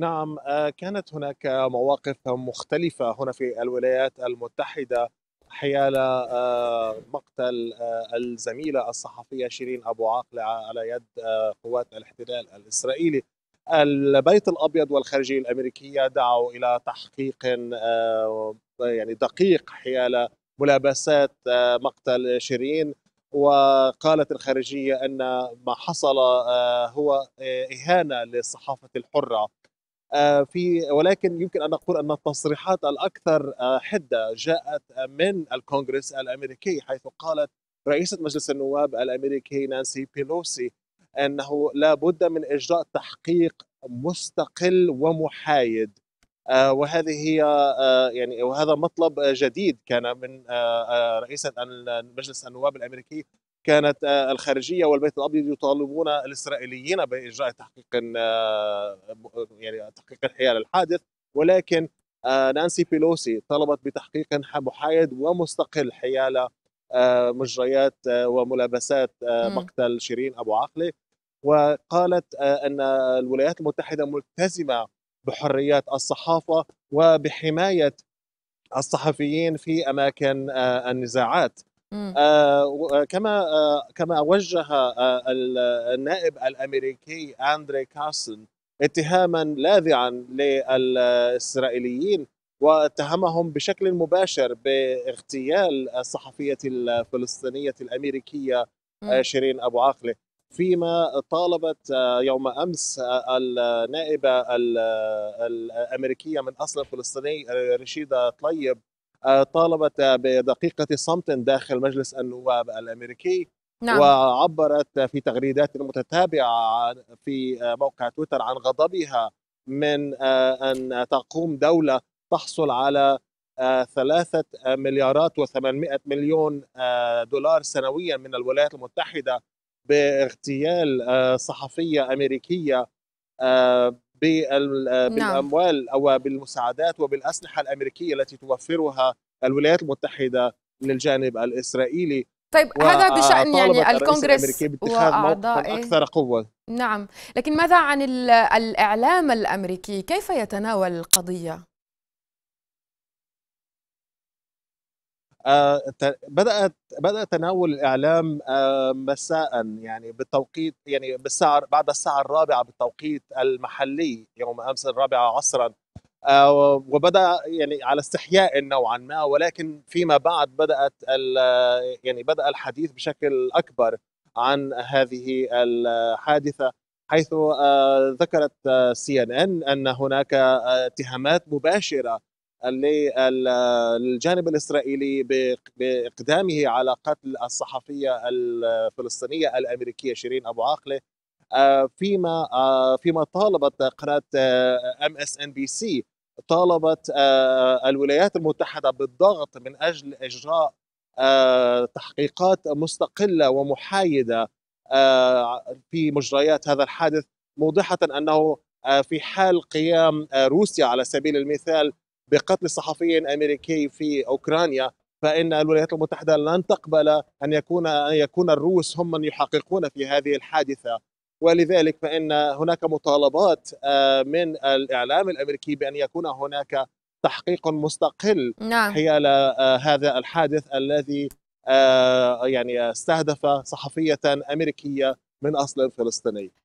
نعم آه، كانت هناك مواقف مختلفة هنا في الولايات المتحدة حيال آه، مقتل آه، الزميلة الصحفية شيرين أبو عاقلة على يد قوات الاحتلال الإسرائيلي البيت الأبيض والخارجية الأمريكية دعوا إلى تحقيق يعني دقيق حيال ملابسات مقتل شيرين وقالت الخارجية أن ما حصل هو إهانة للصحافة الحرة آه، في ولكن يمكن ان نقول ان التصريحات الاكثر آه، حده جاءت آه، من الكونغرس الامريكي حيث قالت رئيسه مجلس النواب الامريكي نانسي بيلوسي انه لا بد من اجراء تحقيق مستقل ومحايد وهذه هي يعني وهذا مطلب جديد كان من رئيسه مجلس النواب الامريكي كانت آه، الخارجيه والبيت الابيض يطالبون الاسرائيليين باجراء تحقيق آه، يعني تحقيق حيال الحادث ولكن آه، نانسي بيلوسي طلبت بتحقيق محايد ومستقل حيال مجريات وملابسات مقتل شيرين ابو عقلي وقالت ان الولايات المتحده ملتزمه بحريات الصحافه وبحمايه الصحفيين في اماكن النزاعات آه، آه، كما آه، كما وجه النائب الامريكي اندري كاسن اتهاما لاذعا للاسرائيليين واتهمهم بشكل مباشر باغتيال الصحفيه الفلسطينيه الامريكيه شيرين ابو عاقله فيما طالبت يوم امس النائبه الامريكيه من اصل فلسطيني رشيده طيب طالبت بدقيقة صمت داخل مجلس النواب الأمريكي نعم. وعبرت في تغريدات متتابعة في موقع تويتر عن غضبها من آه، أن تقوم دولة تحصل على آه، ثلاثة مليارات وثمانمائة مليون آه، دولار سنويا من الولايات المتحدة باغتيال صحفية أمريكية آه، نعم. بالاموال او بالمساعدات وبالاسلحه الامريكيه التي توفرها الولايات المتحده للجانب الاسرائيلي طيب هذا بشان يعني الكونغرس واعضاء إيه؟ اكثر قوه نعم لكن ماذا عن الاعلام الامريكي كيف يتناول القضيه آه، بدات بدا تناول الاعلام آه، مساء يعني بالتوقيت يعني بالساعه بعد الساعه الرابعه بالتوقيت المحلي يوم امس الرابعه عصرا آه، وبدا يعني على استحياء نوعا ما ولكن فيما بعد بدات يعني بدا الحديث بشكل اكبر عن هذه الحادثه حيث ذكرت سي ان ان هناك اتهامات مباشره للجانب الاسرائيلي باقدامه على قتل الصحفيه الفلسطينيه الامريكيه شيرين ابو عاقله آه، فيما آه، فيما طالبت قناه ام اس ان بي سي طالبت آه، الولايات المتحده بالضغط من اجل اجراء تحقيقات مستقله ومحايده في مجريات هذا الحادث موضحه انه في حال قيام روسيا على سبيل المثال بقتل صحفي امريكي في اوكرانيا فان الولايات المتحده لن تقبل ان يكون ان يكون الروس هم من يحققون في هذه الحادثه ولذلك فان هناك مطالبات آه، من الاعلام الامريكي بان يكون هناك تحقيق مستقل نعم. حيال آه، هذا الحادث الذي آه، يعني استهدف صحفيه امريكيه من اصل فلسطيني